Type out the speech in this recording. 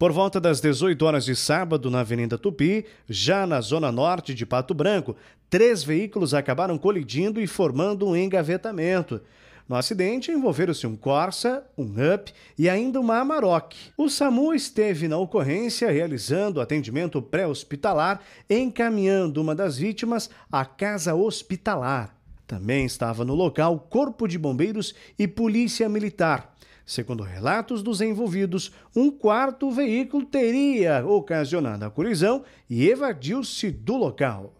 Por volta das 18 horas de sábado, na Avenida Tupi, já na zona norte de Pato Branco, três veículos acabaram colidindo e formando um engavetamento. No acidente, envolveram-se um Corsa, um Up e ainda uma Amarok. O SAMU esteve na ocorrência realizando atendimento pré-hospitalar, encaminhando uma das vítimas à casa hospitalar. Também estava no local Corpo de Bombeiros e Polícia Militar. Segundo relatos dos envolvidos, um quarto veículo teria ocasionado a colisão e evadiu-se do local.